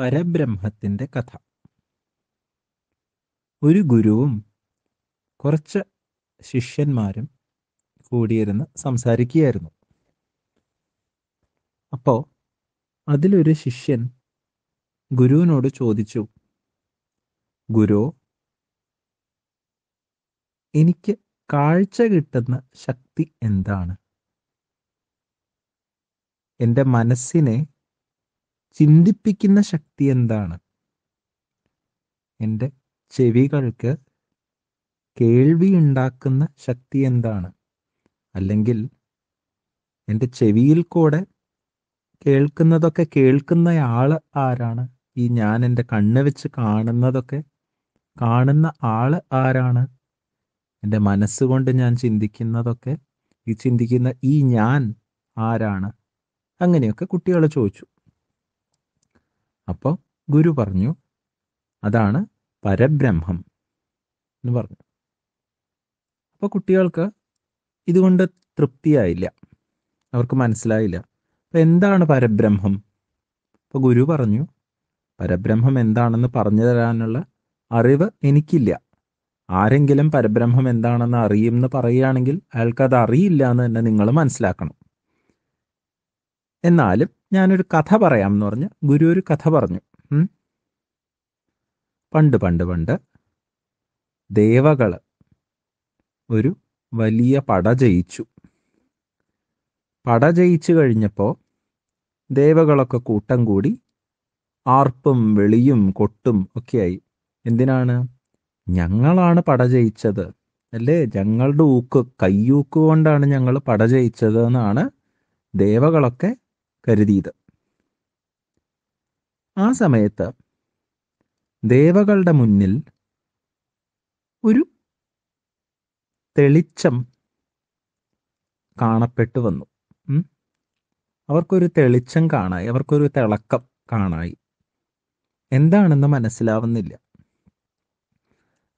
പരബ്രഹ്മത്തിൻ്റെ കഥ ഒരു ഗുരുവും കുറച്ച് ശിഷ്യന്മാരും കൂടിയിരുന്ന് സംസാരിക്കുകയായിരുന്നു അപ്പോൾ അതിലൊരു ശിഷ്യൻ ഗുരുവിനോട് ചോദിച്ചു ഗുരു എനിക്ക് കാഴ്ച കിട്ടുന്ന ശക്തി എന്താണ് എൻ്റെ മനസ്സിനെ ചിന്തിപ്പിക്കുന്ന ശക്തി എന്താണ് എൻ്റെ ചെവികൾക്ക് കേൾവി ഉണ്ടാക്കുന്ന ശക്തി എന്താണ് അല്ലെങ്കിൽ എൻ്റെ ചെവിയിൽ കൂടെ കേൾക്കുന്നതൊക്കെ കേൾക്കുന്നയാൾ ആരാണ് ഈ ഞാൻ എൻ്റെ കണ്ണ് വെച്ച് കാണുന്നതൊക്കെ കാണുന്ന ആൾ ആരാണ് എൻ്റെ മനസ്സുകൊണ്ട് ഞാൻ ചിന്തിക്കുന്നതൊക്കെ ഈ ചിന്തിക്കുന്ന ഈ ഞാൻ ആരാണ് അങ്ങനെയൊക്കെ കുട്ടികൾ ചോദിച്ചു അപ്പോൾ ഗുരു പറഞ്ഞു അതാണ് പരബ്രഹ്മം എന്ന് പറഞ്ഞു അപ്പോൾ കുട്ടികൾക്ക് ഇതുകൊണ്ട് തൃപ്തിയായില്ല അവർക്ക് മനസ്സിലായില്ല അപ്പോൾ എന്താണ് പരബ്രഹ്മം അപ്പോൾ ഗുരു പറഞ്ഞു പരബ്രഹ്മം എന്താണെന്ന് പറഞ്ഞു തരാനുള്ള അറിവ് എനിക്കില്ല ആരെങ്കിലും പരബ്രഹ്മം എന്താണെന്ന് അറിയുമെന്ന് പറയുകയാണെങ്കിൽ അയാൾക്ക് അത് അറിയില്ല എന്ന് തന്നെ നിങ്ങൾ മനസ്സിലാക്കണം എന്നാലും ഞാനൊരു കഥ പറയാം എന്ന് പറഞ്ഞ് ഗുരു ഒരു കഥ പറഞ്ഞു പണ്ട് പണ്ട് പണ്ട് ദേവകൾ ഒരു വലിയ പട ജയിച്ചു പട ജയിച്ചു കഴിഞ്ഞപ്പോൾ ദേവകളൊക്കെ കൂട്ടം കൂടി ആർപ്പും വെളിയും കൊട്ടും ഒക്കെയായി എന്തിനാണ് ഞങ്ങളാണ് പട ജയിച്ചത് അല്ലേ ഞങ്ങളുടെ ഊക്ക് കയ്യൂക്ക് കൊണ്ടാണ് ഞങ്ങൾ പട ജയിച്ചത് എന്നാണ് ദേവകളൊക്കെ കരുതിയത് ആ സമയത്ത് ദേവകളുടെ മുന്നിൽ ഒരു തെളിച്ചം കാണപ്പെട്ടു വന്നു അവർക്കൊരു തെളിച്ചം കാണായി അവർക്കൊരു തിളക്കം കാണായി എന്താണെന്ന് മനസ്സിലാവുന്നില്ല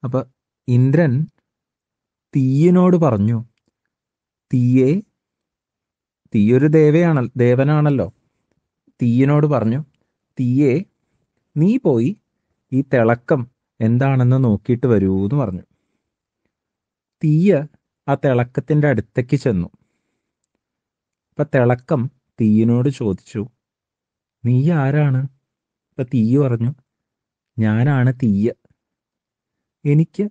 അപ്പൊ ഇന്ദ്രൻ തീയിനോട് പറഞ്ഞു തീയെ തീയൊരു ദേവയാണ് ദേവനാണല്ലോ തീയനോട് പറഞ്ഞു തീയെ നീ പോയി ഈ തിളക്കം എന്താണെന്ന് നോക്കിയിട്ട് വരൂ എന്ന് പറഞ്ഞു തീയ ആ തിളക്കത്തിൻ്റെ അടുത്തേക്ക് ചെന്നു അപ്പം തിളക്കം തീയനോട് ചോദിച്ചു നീ ആരാണ് അപ്പം തീയ പറഞ്ഞു ഞാനാണ് തീയ എനിക്ക്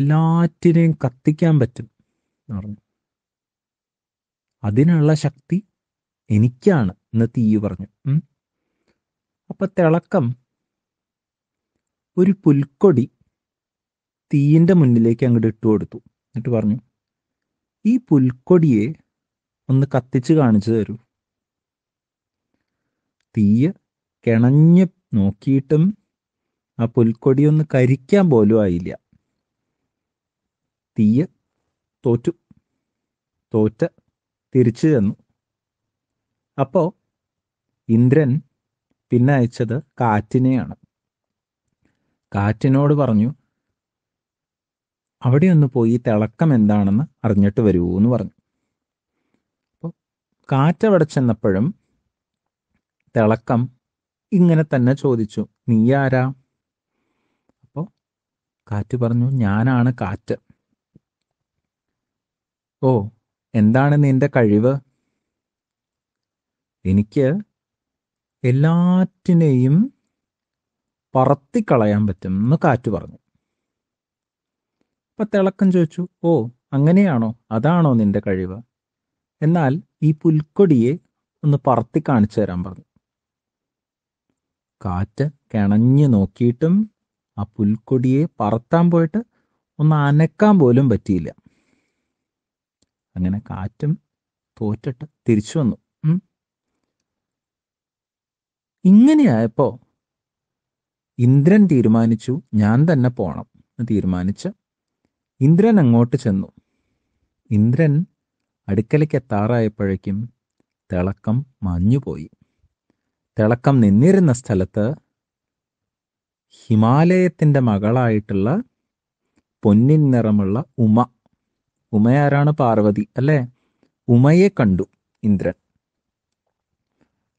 എല്ലാറ്റിനെയും കത്തിക്കാൻ പറ്റും എന്ന് പറഞ്ഞു അതിനുള്ള ശക്തി എനിക്കാണ് എന്ന് തീ പറഞ്ഞു അപ്പൊ തിളക്കം ഒരു പുൽക്കൊടി തീയിൻ്റെ മുന്നിലേക്ക് അങ്ങോട്ട് ഇട്ടു കൊടുത്തു എന്നിട്ട് പറഞ്ഞു ഈ പുൽക്കൊടിയെ ഒന്ന് കത്തിച്ച് കാണിച്ചു തരൂ തീയ കിണഞ്ഞ് നോക്കിയിട്ടും ആ പുൽക്കൊടി ഒന്ന് കരിക്കാൻ പോലും ആയില്ല തീയ തോറ്റു തോറ്റ തിരിച്ചു തന്നു അപ്പോ ഇന്ദ്രൻ പിന്നെ അയച്ചത് കാറ്റിനെയാണ് കാറ്റിനോട് പറഞ്ഞു അവിടെ ഒന്ന് പോയി തിളക്കം എന്താണെന്ന് അറിഞ്ഞിട്ട് വരൂ എന്ന് പറഞ്ഞു അപ്പോൾ കാറ്റവിടെ ചെന്നപ്പോഴും തിളക്കം ഇങ്ങനെ തന്നെ ചോദിച്ചു നീ ആരാ അപ്പോൾ കാറ്റ് പറഞ്ഞു ഞാനാണ് കാറ്റ് ഓ എന്താണ് നിന്റെ കഴിവ് എനിക്ക് എല്ലാറ്റിനെയും പറത്തിക്കളയാൻ പറ്റും എന്ന് കാറ്റ് പറഞ്ഞു അപ്പൊ തിളക്കം ചോദിച്ചു ഓ അങ്ങനെയാണോ അതാണോ നിന്റെ കഴിവ് എന്നാൽ ഈ പുൽക്കൊടിയെ ഒന്ന് പറത്തി കാണിച്ചു തരാൻ പറഞ്ഞു കാറ്റ് കിണഞ്ഞു നോക്കിയിട്ടും ആ പുൽക്കൊടിയെ പറത്താൻ പോയിട്ട് ഒന്ന് അനക്കാൻ പോലും പറ്റിയില്ല അങ്ങനെ കാറ്റും തോറ്റിട്ട് തിരിച്ചു വന്നു ഇങ്ങനെയായപ്പോ ഇന്ദ്രൻ തീരുമാനിച്ചു ഞാൻ തന്നെ പോണം എന്ന് തീരുമാനിച്ച് ഇന്ദ്രൻ അങ്ങോട്ട് ചെന്നു ഇന്ദ്രൻ അടുക്കലേക്ക് എത്താറായപ്പോഴേക്കും തിളക്കം മഞ്ഞുപോയി തിളക്കം നിന്നിരുന്ന സ്ഥലത്ത് ഹിമാലയത്തിൻ്റെ മകളായിട്ടുള്ള പൊന്നിൻ നിറമുള്ള ഉമ ഉമയാരാണ് പാർവതി അല്ലേ ഉമയെ കണ്ടു ഇന്ദ്രൻ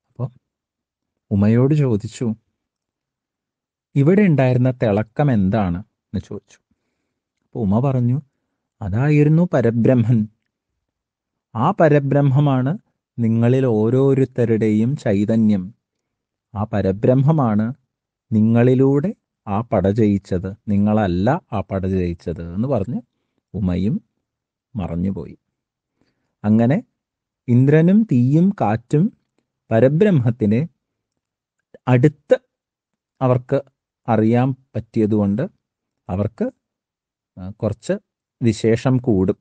അപ്പോൾ ഉമയോട് ചോദിച്ചു ഇവിടെ ഉണ്ടായിരുന്ന തിളക്കം എന്താണ് എന്ന് ചോദിച്ചു അപ്പോൾ ഉമ പറഞ്ഞു അതായിരുന്നു പരബ്രഹ്മൻ ആ പരബ്രഹ്മമാണ് നിങ്ങളിൽ ഓരോരുത്തരുടെയും ചൈതന്യം ആ പരബ്രഹ്മമാണ് നിങ്ങളിലൂടെ ആ പട ജയിച്ചത് നിങ്ങളല്ല ആ പട ജയിച്ചത് എന്ന് പറഞ്ഞ് ഉമയും മറഞ്ഞുപോയി അങ്ങനെ ഇന്ദ്രനും തീയും കാറ്റും പരബ്രഹ്മത്തിന് അടുത്ത് അവർക്ക് അറിയാൻ പറ്റിയതുകൊണ്ട് അവർക്ക് കുറച്ച് വിശേഷം കൂടും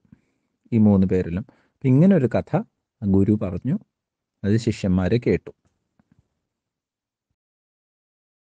ഈ മൂന്ന് പേരിലും ഇങ്ങനൊരു കഥ ഗുരു പറഞ്ഞു അത് ശിഷ്യന്മാരെ കേട്ടു